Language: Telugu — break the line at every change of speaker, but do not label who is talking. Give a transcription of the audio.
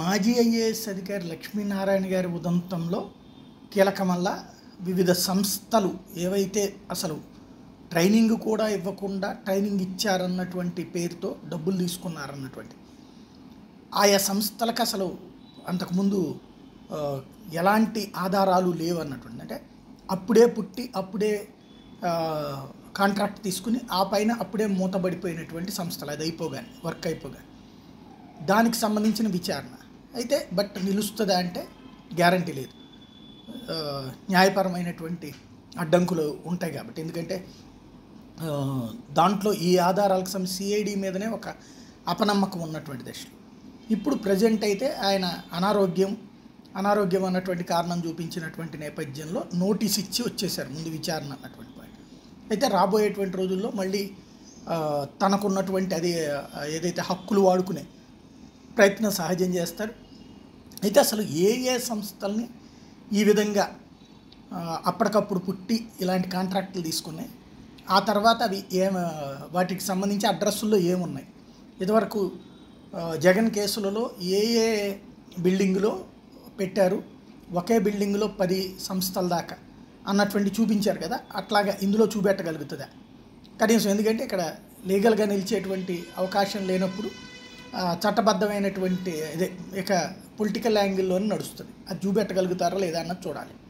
మాజీ ఐఏఎస్ అధికారి లక్ష్మీనారాయణ గారి ఉదంతంలో కీలకమల్ల వివిధ సంస్థలు ఏవైతే అసలు ట్రైనింగ్ కూడా ఇవ్వకుండా ట్రైనింగ్ ఇచ్చారన్నటువంటి పేరుతో డబ్బులు తీసుకున్నారన్నటువంటి ఆయా సంస్థలకు అసలు అంతకుముందు ఎలాంటి ఆధారాలు లేవన్నటువంటి అంటే అప్పుడే పుట్టి అప్పుడే కాంట్రాక్ట్ తీసుకుని ఆ పైన అప్పుడే మూతబడిపోయినటువంటి సంస్థలు అది అయిపోగానే వర్క్ అయిపోగానే దానికి సంబంధించిన విచారణ అయితే బట్ నిలుస్తుందా అంటే గ్యారంటీ లేదు న్యాయపరమైనటువంటి అడ్డంకులు ఉంటాయి కాబట్టి ఎందుకంటే దాంట్లో ఈ ఆధారాలకు సమ సిఐడి మీదనే ఒక అపనమ్మకం ఉన్నటువంటి దశలు ఇప్పుడు ప్రజెంట్ అయితే ఆయన అనారోగ్యం అనారోగ్యం అన్నటువంటి కారణం చూపించినటువంటి నేపథ్యంలో నోటీస్ ఇచ్చి వచ్చేసారు ముందు విచారణ అన్నటువంటి పాయింట్ అయితే రాబోయేటువంటి రోజుల్లో మళ్ళీ తనకున్నటువంటి అది ఏదైతే హక్కులు వాడుకునే ప్రయత్నం సహజం చేస్తారు అయితే అసలు ఏ ఏ సంస్థల్ని ఈ విధంగా అప్పటికప్పుడు పుట్టి ఇలాంటి కాంట్రాక్టులు తీసుకున్నాయి ఆ తర్వాత అవి ఏం వాటికి సంబంధించి అడ్రస్సుల్లో ఏమున్నాయి ఇదివరకు జగన్ కేసులలో ఏ ఏ బిల్డింగ్లో పెట్టారు ఒకే బిల్డింగ్లో పది సంస్థల దాకా అన్నటువంటి చూపించారు కదా అట్లాగా ఇందులో చూపెట్టగలుగుతుందా కనీసం ఎందుకంటే ఇక్కడ లీగల్గా నిలిచేటువంటి అవకాశం లేనప్పుడు చట్టబద్ధమైనటువంటి ఇక పొలిటికల్ యాంగిల్లోనే నడుస్తుంది అది చూపెట్టగలుగుతారా లేదా అన్నది చూడాలి